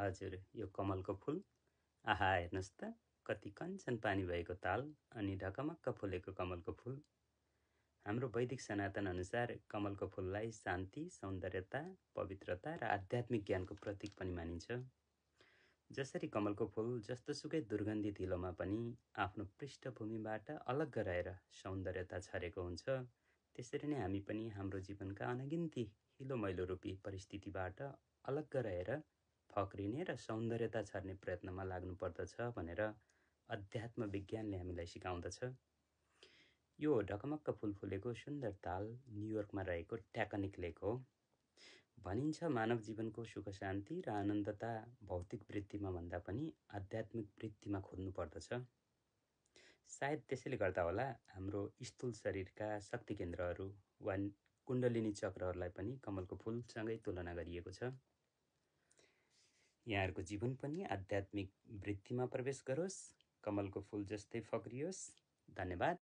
हजुर यो कमलको फुल आहा हेर्नुहोस् त कति कञ्चन पानी भएको ताल अनि ढकमक्क फुलेको कमलको फुल हाम्रो वैदिक सनातन अनुसार कमलको फुललाई शान्ति सौन्दर्यता पवित्रता र आध्यात्मिक ज्ञानको प्रतीक पनि मानिन्छ जसरी कमलको फुल जस्तोसुकै दुर्गन्धी धिलोमा पनि आफ्नो पृष्ठभूमिबाट अलग्ग रहेर सौन्दर्यता छरेको हुन्छ त्यसरी नै हामी पनि हाम्रो जीवनका अनगिन्ती हिलो मैलो रूपी परिस्थितिबाट अलग्ग रहेर फक्रिने र सौन्दर्यता छर्ने प्रयत्नमा लाग्नुपर्दछ भनेर अध्यात्म विज्ञानले हामीलाई सिकाउँदछ यो ढकमक्क फुल फुलेको सुन्दर ताल न्युयोर्कमा रहेको ट्याकनिक लेक हो भनिन्छ मानव जीवनको सुख शान्ति र आनन्दता भौतिक वृत्तिमा भन्दा पनि आध्यात्मिक वृत्तिमा पर्दछ सायद त्यसैले गर्दा होला हाम्रो स्थूल शरीरका शक्ति केन्द्रहरू वा कुण्डलिनी चक्रहरूलाई पनि कमलको फुलसँगै तुलना गरिएको छ यहाँहरूको जीवन पनि आध्यात्मिक वृत्तिमा प्रवेश गरोस् कमलको फुल जस्तै फक्रियोस् धन्यवाद